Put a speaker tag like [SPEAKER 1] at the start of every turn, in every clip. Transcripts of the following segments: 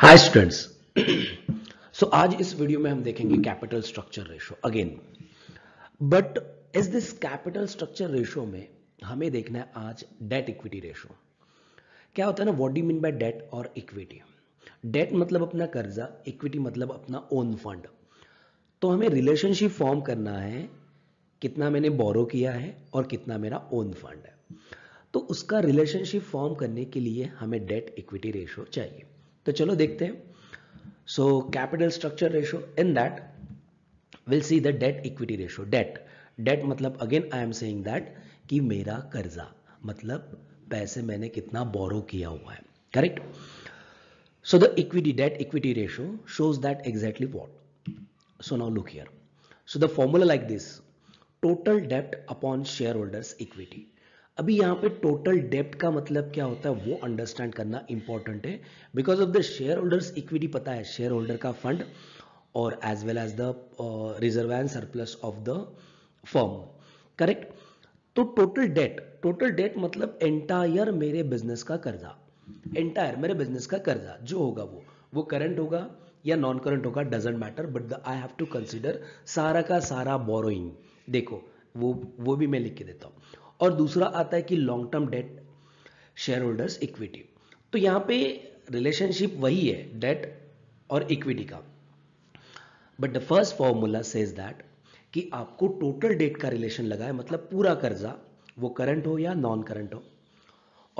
[SPEAKER 1] हाय students सो आज इस video में हम देखेंगे capital structure ratio again but इस दिस कैपिटल स्ट्रक्चर रेशो में हमें देखना है आज डेट इक्विटी रेशो क्या होता है ना what do mean by debt और इक्विटी डेट मतलब अपना कर्जा इक्विटी मतलब अपना ओन फंड तो हमें रिलेशनशिप फॉर्म करना है कितना मैंने बोरो किया है और कितना मेरा ओन फंड है तो उसका रिलेशनशिप फॉर्म करने के लिए हमें डेट इक्विटी रेशो चाहिए तो चलो देखते हैं so capital structure ratio in that will see the debt equity ratio debt debt मतलब again I am saying that कि मेरा कर्जा मतलब पैसे मैंने कितना बोरो किया हुआ है correct so the equity debt equity ratio shows that exactly what so now look here the formula like this total total upon share holders equity अभी यहाँ पे टोटल डेप्ट का मतलब क्या होता है वो अंडरस्टैंड करना इंपॉर्टेंट है because of the share holders equity पता है शेयर होल्डर का फंड और as well as the reserve and surplus of the form correct तो टोटल डेट टोटल डेट मतलब एंटायर मेरे बिजनेस का कर्जा एंटायर मेरे बिजनेस का कर्जा जो होगा वो वो करंट होगा या नॉन करंट होगा doesn't matter but I have to consider सारा का सारा बोरोइंग देखो वो वो भी मैं लिख के देता हूं और दूसरा आता है कि long term debt share holders equity तो यहाँ पे रिलेशनशिप वही है डेट और इक्विटी का but the first formula says that कि आपको टोटल डेट का रिलेशन लगा है मतलब पूरा कर्जा वो करंट हो या नॉन करंट हो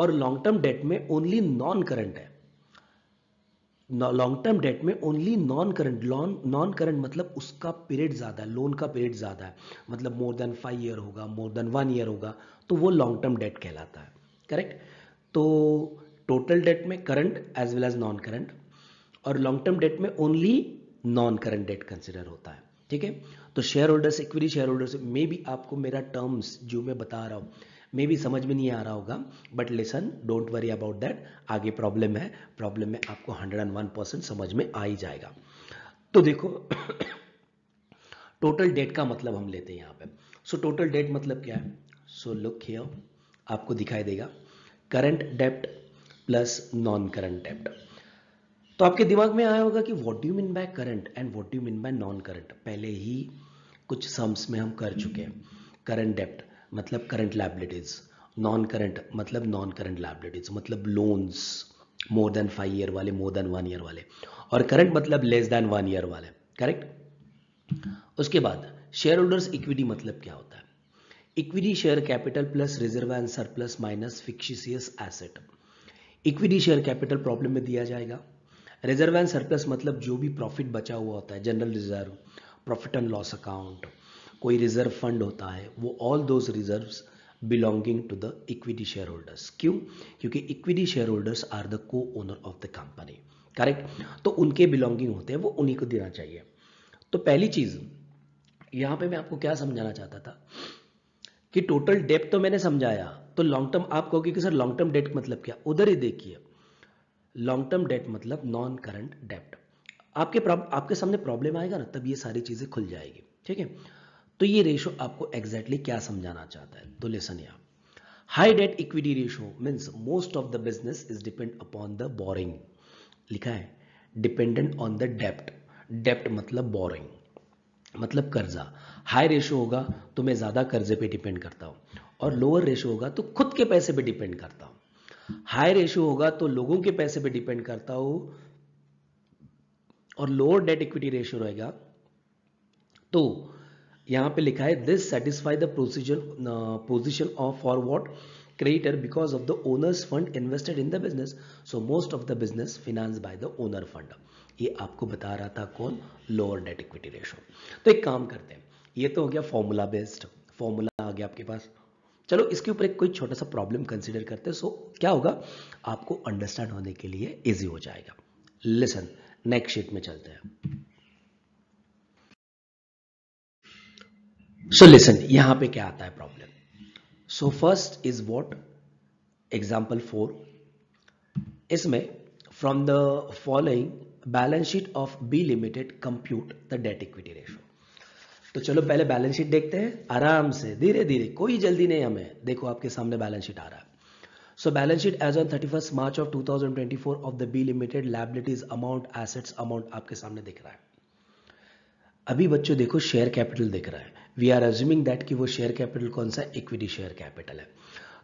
[SPEAKER 1] और लॉन्ग टर्म डेट में ओनली नॉन करंट है लॉन्ग टर्म डेट में only non current long non current मतलब उसका पीरियड ज़्यादा है लोन का पीरियड ज़्यादा है मतलब मोर देन फाइव ईयर होगा मोर देन वन ईयर होगा तो वो लॉन्ग टर्म डेट कहलाता है करेक्ट तो टोटल डेट में current as well as non current और लॉन्ग टर्म डेट में only non current debt consider होता है ठीक है तो share holders equity share holders मे भी आपको मेरा टर्म्स जो मैं बता रहा हूँ मे भी समझ में नहीं आ रहा होगा but lesson don't worry about that आगे प्रॉब्लम है प्रॉब्लम में आपको हंड्रेड एंड वन परसेंट समझ में आ ही जाएगा तो देखो टोटल डेट का मतलब हम लेते हैं यहाँ पे सो टोटल डेट मतलब क्या है सो लुक हियर आपको दिखाई देगा करंट डेप्ट प्लस नॉन करंट डेप्ट तो आपके दिमाग में आया होगा कि what you mean by current and what you mean by non current पहले ही कुछ सम्स में हम कर चुके हैं करंट डेप्ट मतलब करंट लाइबिलिटीज़ नॉन करंट मतलब नॉन करंट लाइबिलिटीज़ मतलब loans more than five year वाले मोर देन वन ईयर वाले और करंट मतलब लेस देन वन ईयर वाले करेक्ट उसके बाद शेयर होल्डर्स इक्विटी मतलब क्या होता है equity share capital plus reserve and surplus minus fictitious asset equity share capital problem में दिया जाएगा रिजर्व एंड सरप्लस मतलब जो भी प्रॉफिट बचा हुआ होता है general reserve profit and loss account कोई रिजर्व फंड होता है वो all those reserves to the equity share shareholders क्यों क्योंकि equity share shareholders are the को owner of the company correct तो उनके बिलोंगिंग होते हैं वो उन्हीं को देना चाहिए तो पहली चीज यहां पे मैं आपको क्या समझाना चाहता था कि टोटल डेप तो मैंने समझाया तो लॉन्ग टर्म आप कहोगे कि सर लॉन्ग टर्म डेट मतलब क्या उधर ही देखिए लॉन्ग टर्म डेट मतलब नॉन करंट डेप्ट आपके आपके सामने प्रॉब्लम आएगा ना तब ये सारी चीजें खुल जाएगी ठीक है तो ये रेशो आपको एग्जैक्टली exactly क्या समझाना चाहता है तो लेसन या high date equity ratio means most of the business is depend upon the boring लिखा है डिपेंडेंट ऑन द डेप्ट डेप्ट मतलब बोरिंग मतलब कर्जा हाई रेशो होगा तो मैं ज़्यादा कर्जे पे डिपेंड करता हूं और लोअर रेशो होगा तो खुद के पैसे पे डिपेंड करता हूं हाई रेशो होगा तो लोगों के पैसे पे डिपेंड करता हूं और लोअर डेट इक्विटी रेशो रहेगा तो यहाँ पे लिखा है this satisfy the procedure position of for what creator because of the owners fund invested in the business so most of the business finance by the owner fund ये आपको बता रहा था कौन लोअर डेट इक्विटी रेशो तो एक काम करते हैं ये तो हो गया फॉर्मूला बेस्ड फॉर्मूला आ गया आपके पास चलो इसके ऊपर एक कोई छोटा सा प्रॉब्लम कंसिडर करते हैं सो क्या होगा आपको अंडरस्टैंड होने के लिए ईजी हो जाएगा लिसन नेक्स्ट शीट में चलते हैं सो लिसन यहां पे क्या आता है problem so first is what example four इसमें from the following balance sheet of B limited compute the debt equity ratio तो चलो पहले बैलेंस शीट देखते हैं आराम से धीरे धीरे कोई जल्दी नहीं हमें देखो आपके सामने बैलेंस शीट आ रहा है so balance sheet as on thirty first March of two thousand twenty four of the B limited liabilities amount assets amount आपके सामने दिख रहा है अभी बच्चों देखो शेयर कैपिटल दिख रहा है वी आर अज्यूमिंग दैट कि वो शेयर कैपिटल कौन सा इक्विटी शेयर कैपिटल है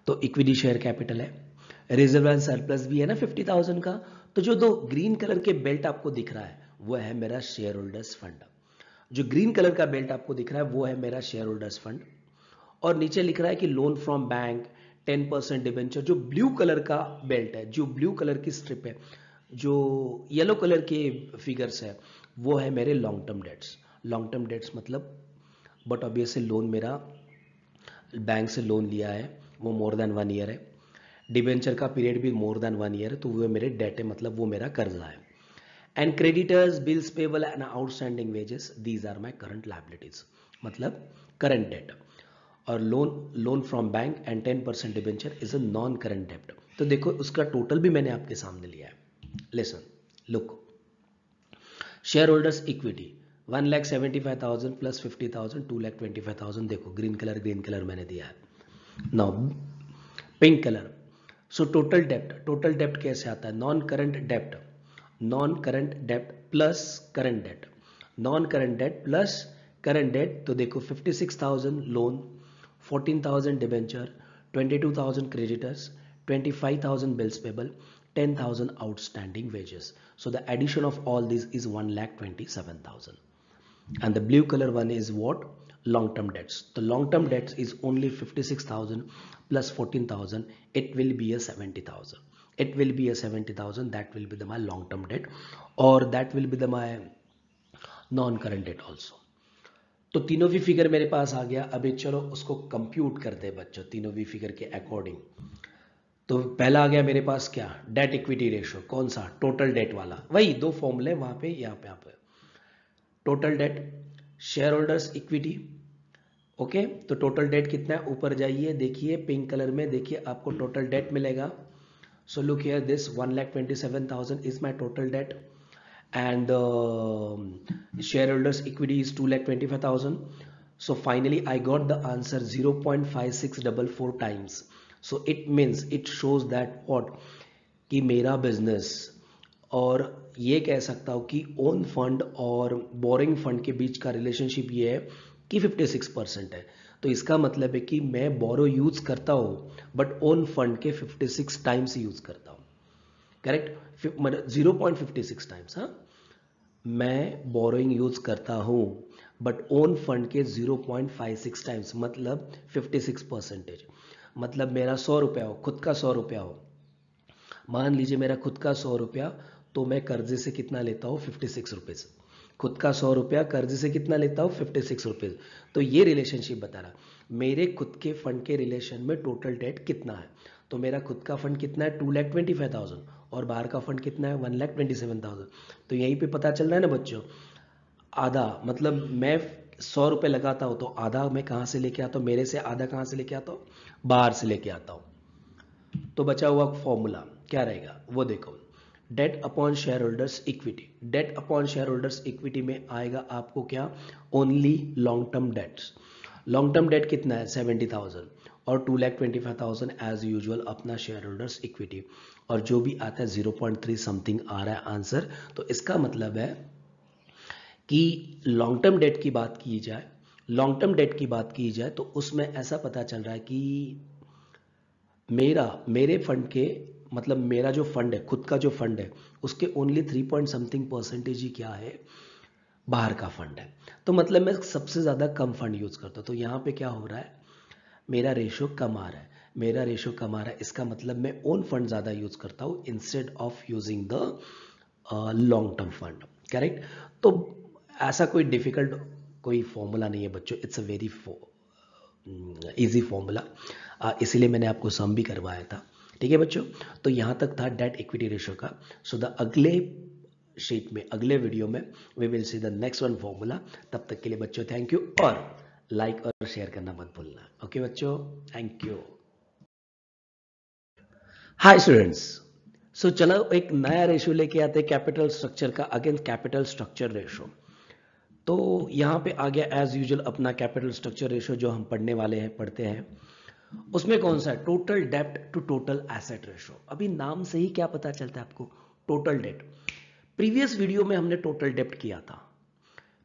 [SPEAKER 1] तो इक्विटी शेयर कैपिटल है रिजर्व एंड सरप्लस भी है ना फिफ्टी थाउजेंड का तो जो दो ग्रीन कलर के बेल्ट आपको दिख रहा है वो है मेरा शेयर होल्डर्स फंड जो ग्रीन कलर का बेल्ट आपको दिख रहा है वो है मेरा शेयर होल्डर्स फंड और नीचे लिख रहा है कि loan from bank ten percent debenture जो ब्लू कलर का बेल्ट है जो ब्लू कलर की स्ट्रिप है जो येलो कलर के फिगर्स है वो है मेरे long term debts long term debts मतलब बट ऑब्वियसली लोन मेरा बैंक से लोन लिया है वो मोर देन वन ईयर है डिबेंचर का पीरियड भी मोर देन वन ईयर है तो वो मेरे डेट है मतलब वो मेरा कर्जा है and creditors bills payable and outstanding wages these are my current liabilities मतलब करंट डेट और loan loan from bank and ten percent debenture is a non current डेप्ट तो देखो उसका टोटल भी मैंने आपके सामने लिया है lesson look share holders equity one lakh seventy five thousand plus fifty thousand to lakh twenty five thousand देखो ग्रीन कलर ग्रीन कलर मैंने दिया है नौ पिंक कलर सो टोटल डेप्ट टोटल डेप्ट कैसे आता है नॉन करंट डेप्ट नॉन करंट डेप्ट plus current date non current debt plus current date तो देखो fifty six thousand loan fourteen thousand debenture twenty two thousand creditors twenty five thousand bills payable ten thousand outstanding wages so the addition of all this is one lakh twenty seven thousand and the blue color one is what long-term debts the long-term debts is only 56000 plus 14000 it will be a 70000 it will be a 70000 that will be the my long-term debt or that will be the my non-current debt also तो तीनों भी figure मेरे पास आ गया अभी चलो उसको compute कर दे बच्चों तीनों भी फिगर के अकॉर्डिंग तो पहला आ गया मेरे पास क्या डेट इक्विटी रेशियो कौन सा टोटल डेट वाला वही दो फॉर्मूले वहां पे यहाँ पे यहाँ पे total debt share holders equity okay तो टोटल डेट कितना है ऊपर जाइए देखिए पिंक कलर में देखिए आपको टोटल डेट मिलेगा so look here this one lakh twenty seven thousand is my total debt and share holders equity is two lakh twenty five thousand so finally I got the answer zero point five six double four times so it means it shows that what कि मेरा business और ये कह सकता हूँ कि own fund और borrowing fund के बीच का रिलेशनशिप ये है कि 56 परसेंट है तो इसका मतलब है कि मैं बोरो यूज करता हूँ बट ओन फंड के 56 टाइम्स यूज करता हूँ करेक्ट मतलब 0.56 टाइम्स हाँ मैं बोरोइंग यूज करता हूँ बट ओन फंड के 0.56 टाइम्स मतलब 56 परसेंटेज मतलब मेरा सौ रुपया हो खुद का सौ रुपया हो मान लीजिए मेरा खुद का सौ रुपया तो मैं कर्जे से कितना लेता हूँ फिफ्टी सिक्स रुपीज़ खुद का सौ रुपया कर्जे से कितना लेता हूँ फिफ्टी सिक्स रुपीज़ तो ये रिलेशनशिप बता रहा मेरे खुद के फंड के रिलेशन में टोटल डेट कितना है तो मेरा खुद का फंड कितना है two lakh twenty five thousand और बाहर का फंड कितना है one lakh twenty seven thousand तो यहीं पे पता चल रहा है ना बच्चों आधा मतलब मैं सौ रुपये लगाता हूँ तो आधा मैं कहाँ से लेके आता हूँ मेरे से आधा कहाँ से लेके आता हूँ बाहर से लेके आता हूँ तो बचा हुआ फॉर्मूला क्या रहेगा वो देखो debt upon share holders equity debt upon share holders equity में आएगा आपको क्या only long term debts long term debt कितना है सेवेंटी थाउजेंड और two lakh twenty five thousand as usual अपना शेयर होल्डर्स इक्विटी और जो भी आता है जीरो पॉइंट थ्री समथिंग आ रहा है आंसर तो इसका मतलब है कि लॉन्ग टर्म डेट की बात की जाए लॉन्ग टर्म डेट की बात की जाए तो उसमें ऐसा पता चल रहा है कि मेरा मेरे फंड के मतलब मेरा जो फंड है खुद का जो फंड है उसके only three point something percentage ही क्या है बाहर का फंड है तो मतलब मैं सबसे ज़्यादा कम फंड यूज़ करता हूँ तो यहाँ पे क्या हो रहा है मेरा रेशो कम आ रहा है मेरा रेशो कम आ रहा है इसका मतलब मैं ओन फंड ज़्यादा यूज़ करता हूँ instead of using the long term fund correct तो ऐसा कोई डिफ़िकल्ट कोई फॉर्मूला नहीं है बच्चों it's a very easy formula इसीलिए मैंने आपको सम भी करवाया था ठीक है बच्चों तो यहां तक था डेट इक्विटी रेशियो का सो द अगले शीट में अगले वीडियो में we will see the next one formula तब तक के लिए बच्चों थैंक यू और लाइक like और शेयर करना मत भूलना ओके बच्चों thank you hi students so चलो एक नया रेशियो लेके आते हैं कैपिटल स्ट्रक्चर का अगेंस्ट कैपिटल स्ट्रक्चर रेशियो तो यहां पे आ गया एज यूजल अपना कैपिटल स्ट्रक्चर रेशियो जो हम पढ़ने वाले हैं पढ़ते हैं उसमें कौन सा है टोटल डेप्ट टू टोटल एसेट रेशो अभी नाम से ही क्या पता चलता है आपको टोटल डेट प्रीवियस वीडियो में हमने टोटल डेप्ट किया था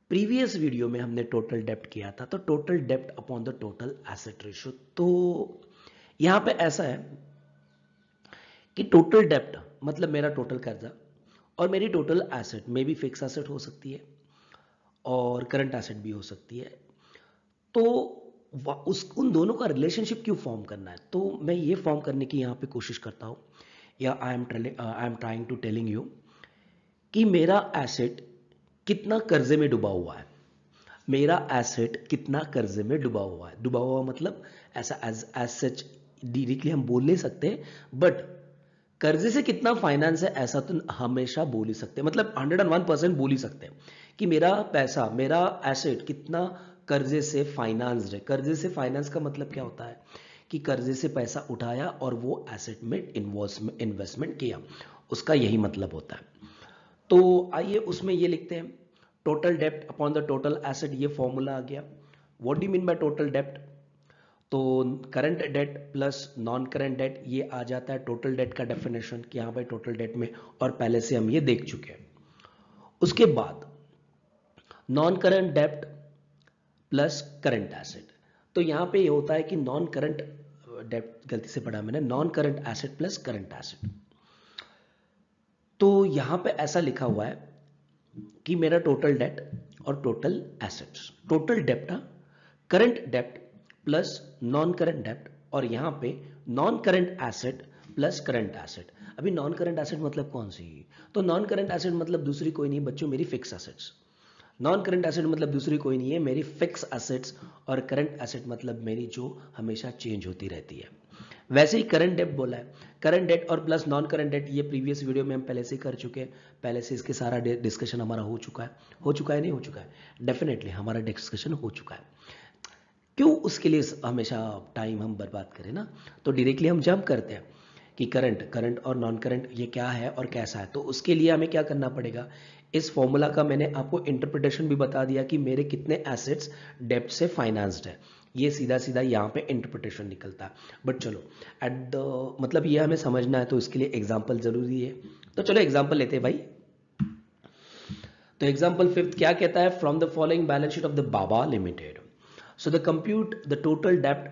[SPEAKER 1] प्रीवियस वीडियो में हमने टोटल डेप्ट किया था तो टोटल डेप्ट upon the total asset ratio तो यहां पे ऐसा है कि टोटल डेप्ट मतलब मेरा टोटल कर्जा और मेरी total asset may be fix asset हो सकती है और करंट एसेट भी हो सकती है तो उस उन दोनों का रिलेशनशिप क्यों फॉर्म करना है तो मैं ये फॉर्म करने की यहाँ पे कोशिश करता हूँ या I am I am trying to telling you कि मेरा एसेट कितना कर्जे में डूबा हुआ है मेरा एसेट कितना कर्जे में डूबा हुआ है डूबा हुआ मतलब ऐसा एज एज सच डायरेक्टली हम बोल नहीं सकते बट कर्जे से कितना फाइनेंस है ऐसा तो हमेशा बोल ही सकते हैं मतलब 101 परसेंट बोल ही सकते हैं कि मेरा पैसा मेरा एसेट कितना कर्जे से फाइनेंस है कर्जे से फाइनेंस का मतलब क्या होता है कि कर्जे से पैसा उठाया और वो एसेट में इन्वेस्टमेंट किया उसका यही मतलब होता है तो आइए उसमें ये लिखते हैं टोटल डेप्ट अपॉन द टोटल एसेट ये फॉर्मूला आ गया what do mean by total डेप्ट तो current debt plus non current debt ये आ जाता है टोटल डेट का डेफिनेशन कि हाँ भाई टोटल डेट में और पहले से हम ये देख चुके हैं उसके बाद नॉन करंट डेप्ट प्लस करंट एसेट तो यहां पे ये यह होता है कि नॉन करंट डेप्ट गलती से पढ़ा मैंने non current asset plus current asset तो यहां पे ऐसा लिखा हुआ है कि मेरा टोटल डेट और टोटल एसेट्स टोटल डेप्ट करंट डेप्ट प्लस नॉन करंट डेप्ट और यहां पे non current asset plus current asset अभी नॉन करंट एसेट मतलब कौन सी तो नॉन करंट एसेट मतलब दूसरी कोई नहीं बच्चों मेरी fix assets non current asset मतलब दूसरी कोई नहीं है मेरी फिक्स एसेट्स और करंट एसेट मतलब मेरी जो हमेशा चेंज होती रहती है वैसे ही करंट डेट बोला है करंट डेट और प्लस नॉन करंट डेट ये प्रीवियस वीडियो में हम पहले से कर चुके हैं पहले से इसके सारा डिस्कशन हमारा हो चुका है हो चुका है नहीं हो चुका है डेफिनेटली हमारा डिस्कशन हो चुका है क्यों उसके लिए हमेशा टाइम हम बर्बाद करें ना तो डायरेक्टली हम जम करते हैं कि करंट करंट और नॉन करंट ये क्या है और कैसा है तो उसके लिए हमें क्या करना पड़ेगा इस फॉर्मूला का मैंने आपको इंटरप्रिटेशन भी बता दिया कि मेरे कितने एसेट्स डेप्ट से फाइनेंस्ड है ये सीधा सीधा यहाँ पे इंटरप्रिटेशन निकलता है बट चलो एट द मतलब ये हमें समझना है तो इसके लिए एग्जाम्पल ज़रूरी है तो चलो एग्जाम्पल लेते हैं भाई तो एग्जाम्पल फिफ्थ क्या कहता है from the following balance sheet of the Baba limited so the compute the total डेप्ट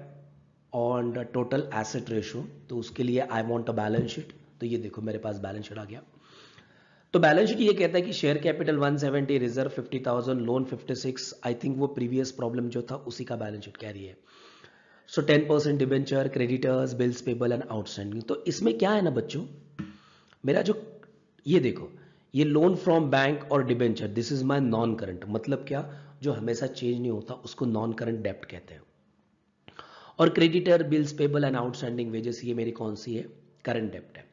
[SPEAKER 1] on the total asset ratio तो उसके लिए I want a balance sheet तो ये देखो मेरे पास बैलेंस शीट आ गया तो बैलेंस शीट ये कहता है कि share capital 170 reserve 50,000 loan 56 I think वो प्रीवियस प्रॉब्लम जो था उसी का बैलेंस शीट रही है so ten percent debenture creditors bills payable and outstanding तो इसमें क्या है ना बच्चों मेरा जो ये देखो ये लोन फ्रॉम बैंक और debenture this is my non current मतलब क्या जो हमेशा चेंज नहीं होता उसको नॉन करंट डेप्ट कहते हैं और creditor bills payable and outstanding wages ये मेरी कौन सी है करंट डेप्ट है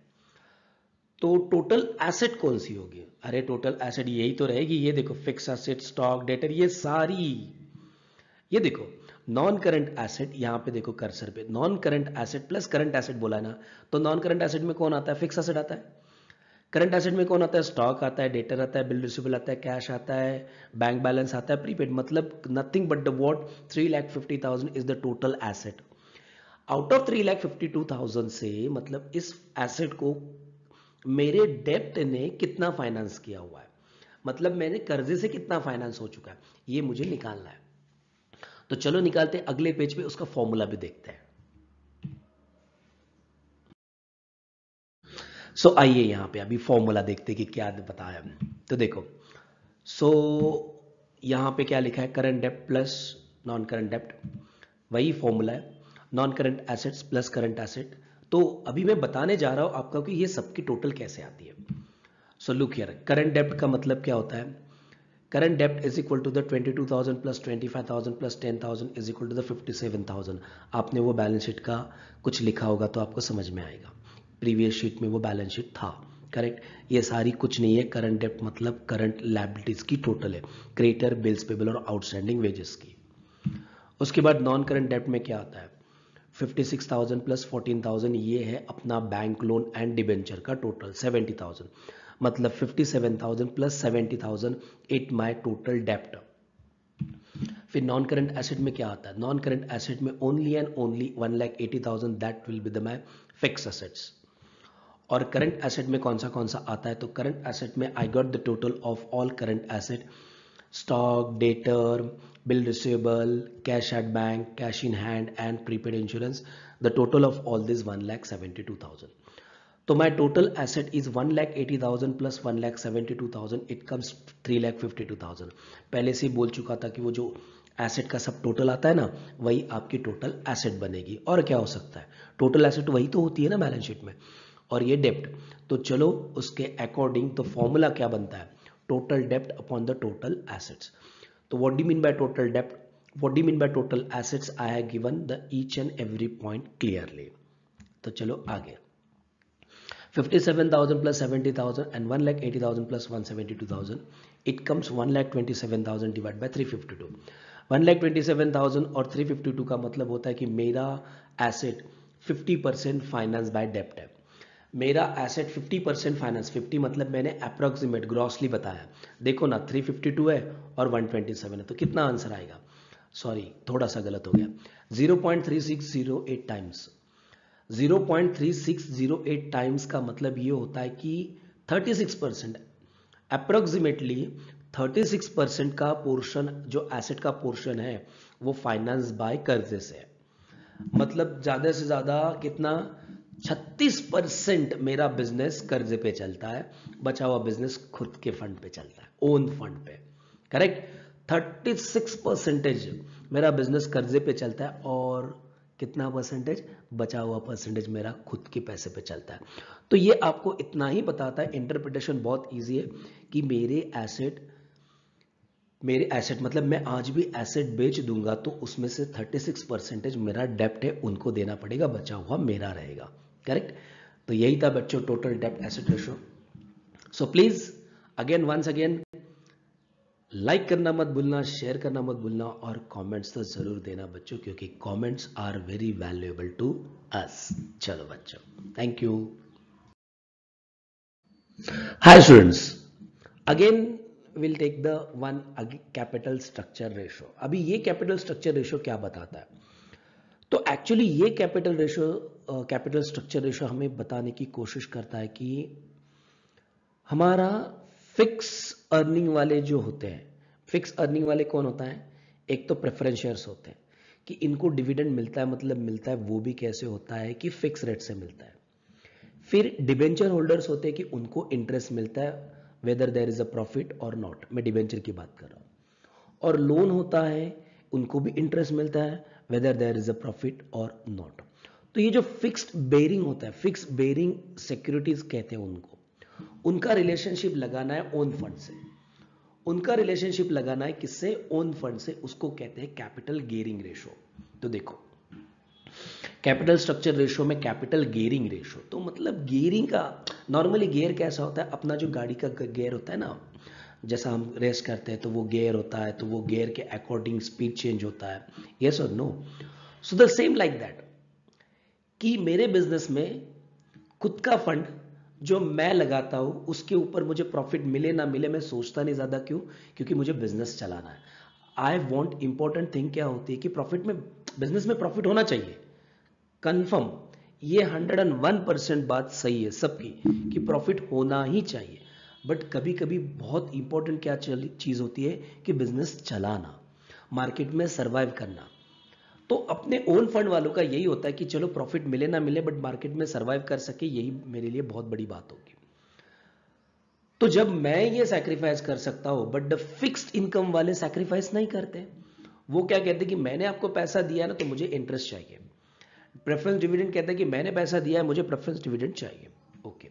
[SPEAKER 1] तो टोटल एसेट कौन सी होगी अरे टोटल एसेट यही तो रहेगी ये देखो फिक्स एसेट स्टॉक डेटर ये सारी ये देखो नॉन करंट एसेट यहां पे देखो कर्सर पे non current asset plus current asset बोला ना तो नॉन करंट एसेट में कौन आता है फिक्स एसेट आता है करंट एसेट में कौन आता है स्टॉक आता है डेटर आता है बिल रिसिबल आता है कैश आता है बैंक बैलेंस आता है प्रीपेड मतलब nothing but the what three lakh fifty thousand is the total asset out of three lakh fifty two thousand से मतलब इस एसेट को मेरे डेप्ट ने कितना फाइनेंस किया हुआ है मतलब मैंने कर्जे से कितना फाइनेंस हो चुका है ये मुझे निकालना है तो चलो निकालते हैं अगले पेज पे उसका फॉर्मूला भी देखते हैं सो so, आइए यहां पे अभी फॉर्मूला देखते कि क्या बताया तो देखो सो so, यहां पे क्या लिखा है करंट डेप्ट प्लस नॉन करंट डेप्ट वही फॉर्मूला है non current assets plus current asset तो अभी मैं बताने जा रहा हूं आपका कि ये सबकी टोटल कैसे आती है सो लुक हियर करंट डेप्ट का मतलब क्या होता है करंट डेप्ट is equal to the thousand plus thousand plus thousand is equal to the thousand आपने वो बैलेंस शीट का कुछ लिखा होगा तो आपको समझ में आएगा प्रीवियस शीट में वो बैलेंस शीट था करेक्ट ये सारी कुछ नहीं है करंट डेप्ट मतलब करंट लाइबिलिटीज की टोटल है क्रेटर बिल्स पेबल और आउटस्टैंडिंग वेजेस की उसके बाद नॉन करंट डेप्ट में क्या आता है 56,000 प्लस 14,000 ये है अपना बैंक लोन एंड डिबेंचर का टोटल 70,000 मतलब 57,000 प्लस 70,000 इट माय टोटल डेप्ट फिर नॉन करंट एसेट में क्या आता है नॉन करंट एसेट में only and only one lakh eighty thousand that will be the my fix assets और करंट एसेट में कौन सा कौन सा आता है तो करंट एसेट में I got the total of all current asset stock debtor bill receivable, cash at bank, cash in hand and prepaid insurance. The total of all this 1,72,000. So my total asset is one lakh eighty thousand plus one lakh seventy two thousand it comes three lakh fifty two thousand पहले से बोल चुका था कि वो जो asset का सब टोटल आता है ना वही आपकी टोटल एसेट बनेगी और क्या हो सकता है टोटल एसेट वही तो होती है ना बैलेंस शीट में और ये डेप्ट तो चलो उसके अकॉर्डिंग तो फॉर्मूला क्या बनता है टोटल डेप्ट अपॉन द टोटल एसेट्स तो what do mean by total डेप्ट what do mean by total assets I have given the each and every point clearly तो चलो आगे 57,000 plus 70,000 and 1 lakh 80,000 plus 172,000, it comes 1 lakh 27,000 divided by 352. 1 lakh 27,000 or 352 का मतलब होता है कि मेरा एसेट 50% फाइनेंस बाय डेप्ट है मेरा एसेट 50 परसेंट फाइनेंस 50 मतलब मैंने अप्रोक्सीमेट ग्रॉसली बताया देखो ना 352 है और 127 है तो कितना आंसर आएगा सॉरी थोड़ा सा गलत हो गया 0.3608 टाइम्स 0.3608 टाइम्स का मतलब ये होता है कि 36 परसेंट अप्रोक्सीमेटली 36 परसेंट का पोर्शन जो एसेट का पोर्शन है वो फाइनेंस बाय कर्जे से है मतलब ज़्यादा से ज़्यादा कितना छत्तीस परसेंट मेरा बिजनेस कर्जे पे चलता है बचा हुआ बिजनेस खुद के फंड पे चलता है ओन फंड पे करेक्ट थर्टी सिक्स परसेंटेज मेरा बिजनेस कर्जे पे चलता है और कितना परसेंटेज बचा हुआ परसेंटेज मेरा खुद के पैसे पे चलता है तो ये आपको इतना ही बताता है इंटरप्रिटेशन बहुत इजी है कि मेरे एसेट मेरे एसेट मतलब मैं आज भी एसेट बेच दूंगा तो उसमें से 36 परसेंटेज मेरा डेप्ट है उनको देना पड़ेगा बचा हुआ मेरा रहेगा करेक्ट तो यही था बच्चों टोटल डेप्ट asset ratio so please again once again like करना मत भूलना शेयर करना मत भूलना और कमेंट्स तो जरूर देना बच्चों क्योंकि comments are very valuable to us चलो बच्चों thank you hi students again will take the one capital structure ratio अभी ये कैपिटल स्ट्रक्चर रेशो क्या बताता है तो एक्चुअली ये capital ratio capital structure ratio हमें बताने की कोशिश करता है कि हमारा फिक्स अर्निंग वाले जो होते हैं फिक्स अर्निंग वाले कौन होता है एक तो प्रेफरेंस शेयर्स होते हैं कि इनको डिविडेंड मिलता है मतलब मिलता है वो भी कैसे होता है कि फिक्स रेट से मिलता है फिर डिबेंचर होल्डर्स होते हैं कि उनको इंटरेस्ट मिलता है whether there is a profit or not मैं डिबेंचर की बात कर रहा हूं और लोन होता है उनको भी इंटरेस्ट मिलता है whether there is a profit or not तो ये जो फिक्स्ड बेरिंग होता है फिक्स्ड बेरिंग सिक्योरिटीज कहते हैं उनको उनका रिलेशनशिप लगाना है ओन फंड से उनका रिलेशनशिप लगाना है किससे ओन फंड से उसको कहते हैं कैपिटल गेरिंग रेशो तो देखो कैपिटल स्ट्रक्चर रेशो में कैपिटल गेयरिंग रेशो तो मतलब गेयरिंग का नॉर्मली गेयर कैसा होता है अपना जो गाड़ी का गेयर होता है ना जैसा हम रेस करते हैं तो वो गेयर होता है तो वो गेयर के अकॉर्डिंग स्पीड चेंज होता है yes or no so the same like that कि मेरे बिजनेस में खुद का फंड जो मैं लगाता हूं उसके ऊपर मुझे प्रॉफिट मिले ना मिले मैं सोचता नहीं ज़्यादा क्यों क्योंकि मुझे बिजनेस चलाना है आई वॉन्ट इंपॉर्टेंट थिंग क्या होती है कि प्रॉफिट में बिजनेस में प्रॉफिट होना चाहिए कन्फर्म ये 101 परसेंट बात सही है सबकी कि प्रॉफिट होना ही चाहिए बट कभी कभी बहुत इंपॉर्टेंट क्या चीज़ होती है कि बिजनेस चलाना मार्केट में सर्वाइव करना तो अपने ओन फंड वालों का यही होता है कि चलो प्रॉफिट मिले ना मिले बट मार्केट में सर्वाइव कर सके यही मेरे लिए बहुत बड़ी बात होगी तो जब मैं ये सैक्रिफाइस कर सकता हूं बट द फिक्स्ड इनकम वाले सैक्रिफाइस नहीं करते वो क्या कहते कि मैंने आपको पैसा दिया ना तो मुझे इंटरेस्ट चाहिए प्रेफरेंस डिविडेंड कहते हैं कि मैंने पैसा दिया है मुझे प्रेफरेंस डिविडेंड चाहिए ओके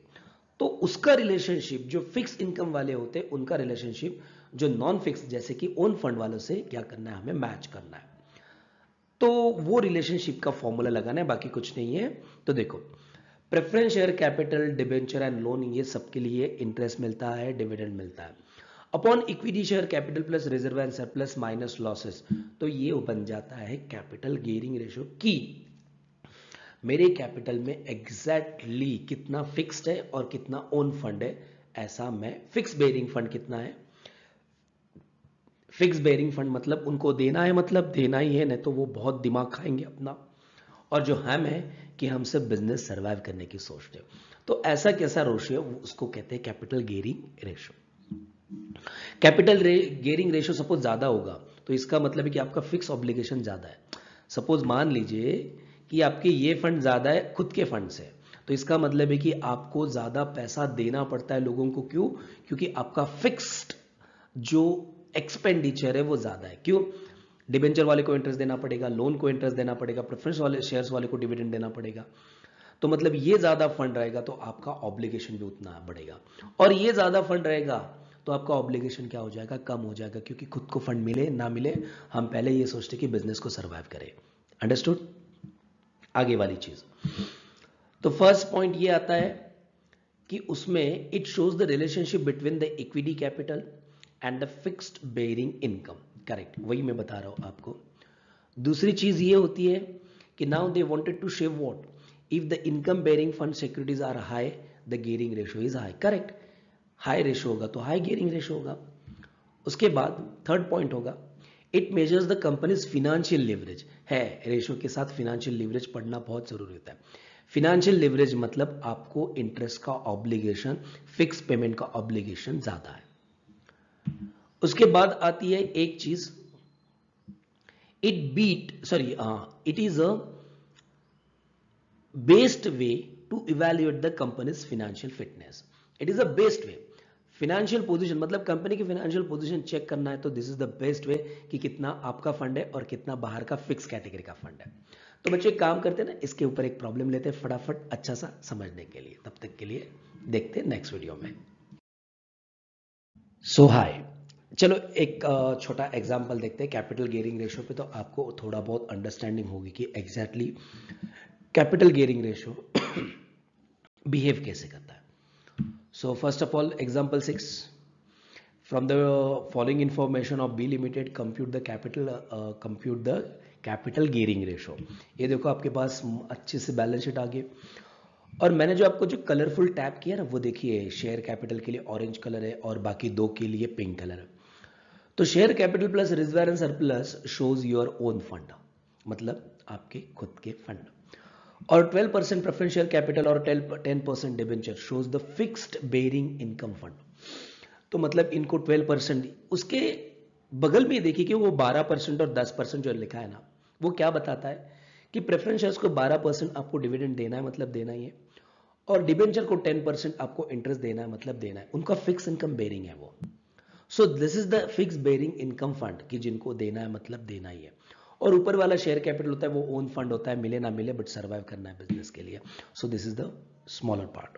[SPEAKER 1] तो उसका रिलेशनशिप जो फिक्स इनकम वाले होते हैं उनका रिलेशनशिप जो नॉन फिक्स जैसे कि ओन फंड वालों से क्या करना है हमें मैच करना है तो वो रिलेशनशिप का फॉर्मूला लगाना है बाकी कुछ नहीं है तो देखो preference share capital debenture and loan ये सबके लिए इंटरेस्ट मिलता है डिविडेंड मिलता है upon equity share capital plus reserve and surplus minus losses तो ये बन जाता है कैपिटल गेयरिंग रेशो की मेरे कैपिटल में एग्जैक्टली exactly कितना फिक्स्ड है और कितना ओन फंड है ऐसा मैं फिक्स बेयरिंग फंड कितना है फिक्स बेयरिंग फंड मतलब उनको देना है मतलब देना ही है नहीं तो वो बहुत दिमाग खाएंगे अपना और जो हम है कि हम सब बिजनेस सर्वाइव करने की सोचते हो तो ऐसा कैसा रेशियो उसको कहते हैं capital gearing ratio capital gearing ratio suppose ज़्यादा होगा तो इसका मतलब है कि आपका फिक्स ऑब्लिगेशन ज़्यादा है सपोज मान लीजिए कि आपके ये फंड ज़्यादा है खुद के फंड से तो इसका मतलब है कि आपको ज़्यादा पैसा देना पड़ता है लोगों को क्यों क्योंकि आपका फिक्स्ड जो एक्सपेंडिचर है वो ज़्यादा है क्यों डिबेंचर वाले को इंटरेस्ट देना पड़ेगा लोन को इंटरेस्ट देना पड़ेगा प्रेफरेंस वाले शेयर्स वाले को डिविडेंड देना पड़ेगा तो मतलब ये ज़्यादा फंड रहेगा तो आपका ऑब्लिगेशन भी उतना बढ़ेगा और ये ज़्यादा फंड रहेगा तो आपका ऑब्लिगेशन क्या हो जाएगा कम हो जाएगा क्योंकि खुद को फंड मिले ना मिले हम पहले ये सोचते कि बिजनेस को सर्वाइव करें अंडरस्टूड आगे वाली चीज तो फर्स्ट पॉइंट ये आता है कि उसमें it shows the relationship between the equity capital and the fixed bearing income correct वही मैं बता रहा हूं आपको दूसरी चीज ये होती है कि now they wanted to show what if the income bearing fund securities are high the gearing ratio is high correct high ratio होगा तो हाई गेयरिंग रेशो होगा उसके बाद थर्ड पॉइंट होगा it measures the company's financial leverage है ratio के साथ financial leverage पढ़ना बहुत जरूरी होता है फिनेंशियल लिवरेज मतलब आपको इंटरेस्ट का ऑब्लिगेशन फिक्स पेमेंट का ऑब्लिगेशन ज्यादा है उसके बाद आती है एक चीज it beat sorry it is a best way to evaluate the company's financial fitness it is a best way financial position मतलब कंपनी की फिनेंशियल पोजीशन चेक करना है तो this is the best way कि कितना आपका फंड है और कितना बाहर का फिक्स कैटेगरी का फंड है तो बच्चे काम करते हैं ना इसके ऊपर एक प्रॉब्लम लेते हैं फटाफट अच्छा सा समझने के लिए तब तक के लिए देखते हैं नेक्स्ट वीडियो में सो so, हाई चलो एक छोटा एग्जांपल देखते हैं कैपिटल गेयरिंग रेशो पे तो आपको थोड़ा बहुत अंडरस्टैंडिंग होगी कि exactly capital gearing ratio behave कैसे करता है so first of all example six from the following information of B limited compute the capital compute the capital gearing ratio ये देखो आपके पास अच्छे से बैलेंस शीट आ गई और मैंने जो आपको जो कलरफुल टैप किया ना वो देखिए शेयर कैपिटल के लिए ऑरेंज कलर है और बाकी दो के लिए पिंक कलर है तो share capital plus reserve and surplus shows your own fund मतलब आपके खुद के फंड और 12 परसेंट प्रेफरेंशियल कैपिटल और 10 percent debenture shows the fixed bearing income fund तो मतलब इनको 12 परसेंट उसके बगल में देखिए कि वो 12 परसेंट और 10 परसेंट जो लिखा है ना वो क्या बताता है कि प्रेफरेंशियल को 12 परसेंट आपको डिविडेंड देना है मतलब देना ही है और डिबेंचर को 10 आपको इंटरेस्ट देना है मतलब देना है उनका फिक्स इनकम बेरिंग है वो so this is the fix bearing income fund कि जिनको देना है मतलब देना ही है और ऊपर वाला शेयर कैपिटल होता है वो ओन फंड होता है मिले ना मिले बट सर्वाइव करना है बिजनेस के लिए so this is the smaller part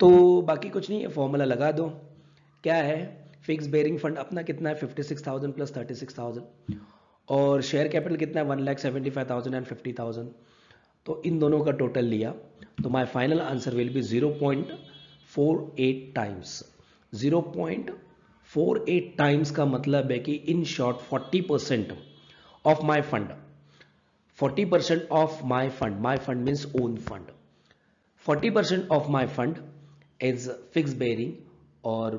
[SPEAKER 1] तो बाकी कुछ नहीं है फॉर्मूला लगा दो क्या है फिक्स बेरिंग फंड अपना कितना है 56,000 प्लस 36,000 और शेयर कैपिटल कितना है one lakh seventy five thousand and fifty thousand तो इन दोनों का टोटल लिया तो my final answer will be zero point four eight times zero point four eight times का मतलब है कि in short forty percent of my fund forty percent of my fund my fund means own fund forty percent of my fund is fix bearing और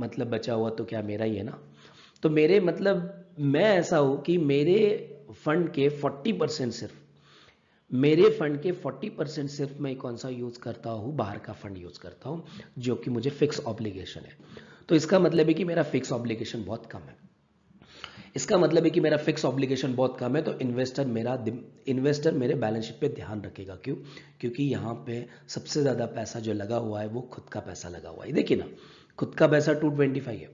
[SPEAKER 1] मतलब बचा हुआ तो क्या मेरा ही है ना तो मेरे मतलब मैं ऐसा हूं कि मेरे फंड के फोर्टी परसेंट सिर्फ मेरे फंड के 40 परसेंट सिर्फ मैं कौन सा यूज़ करता हूं बाहर का फंड यूज़ करता हूं जो कि मुझे फिक्स ऑब्लिगेशन है तो इसका मतलब है कि मेरा फिक्स ऑब्लिगेशन बहुत कम है इसका मतलब है कि मेरा फिक्स ऑब्लिगेशन बहुत कम है तो इन्वेस्टर मेरा इन्वेस्टर मेरे बैलेंस शीट पे ध्यान रखेगा क्यों क्योंकि यहाँ पे सबसे ज़्यादा पैसा जो लगा हुआ है वो खुद का पैसा लगा हुआ है देखिए ना खुद का पैसा टू ट्वेंटी फाइव है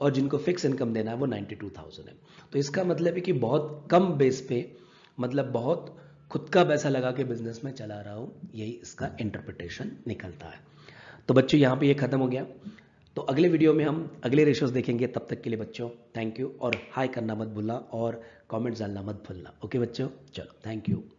[SPEAKER 1] और जिनको फिक्स इनकम देना है वो नाइन्टी टू थाउजेंड है तो इसका मतलब है कि बहुत कम बेस पे मतलब बहुत खुद का पैसा लगा के बिजनेस में चला रहा हूँ यही इसका इंटरप्रिटेशन निकलता है तो बच्चों यहाँ पे ये यह ख़त्म हो गया तो अगले वीडियो में हम अगले रेशोज देखेंगे तब तक के लिए बच्चों थैंक यू और हाई करना मत भूलना और कमेंट डालना मत भूलना ओके बच्चों चलो थैंक यू